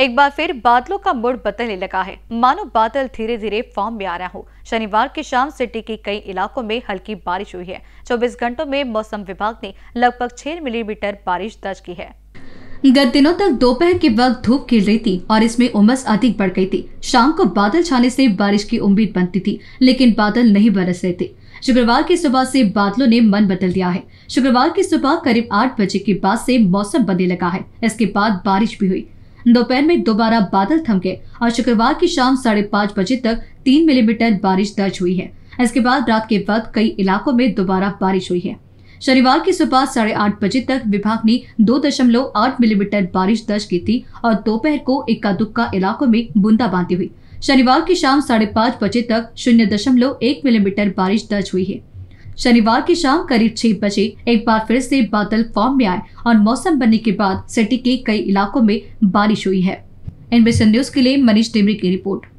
एक बार फिर बादलों का मूड बदलने लगा है मानो बादल धीरे धीरे फॉर्म में आ रहा हो शनिवार की शाम सिटी के कई इलाकों में हल्की बारिश हुई है चौबीस घंटों में मौसम विभाग ने लगभग छह मिलीमीटर बारिश दर्ज की है गत दिनों तक दोपहर के वक्त धूप खिल रही थी और इसमें उमस अधिक बढ़ गई थी शाम को बादल छाने से बारिश की उम्मीद बनती थी लेकिन बादल नहीं बरस रहे थे शुक्रवार की सुबह से बादलों ने मन बदल दिया है शुक्रवार की सुबह करीब आठ बजे के बाद से मौसम बदलने लगा है इसके बाद बारिश भी हुई दोपहर में दोबारा बादल थमके और शुक्रवार की शाम साढ़े पाँच बजे तक तीन मिलीमीटर बारिश दर्ज हुई है इसके बाद रात के वक्त कई इलाकों में दोबारा बारिश हुई है शनिवार की सुबह साढ़े आठ बजे तक विभाग ने दो दशमलव आठ मिलीमीटर बारिश दर्ज की थी और दोपहर को इक्का दुक्का इलाकों में बूंदाबांदी हुई शनिवार की शाम साढ़े पाँच बजे तक शून्य दशमलव एक मिलीमीटर बारिश दर्ज हुई है शनिवार की शाम करीब छह बजे एक बार फिर से बादल फॉर्म में आए और मौसम बनने के बाद सिटी के कई इलाकों में बारिश हुई है एनबीसी न्यूज के लिए मनीष डिमरी की रिपोर्ट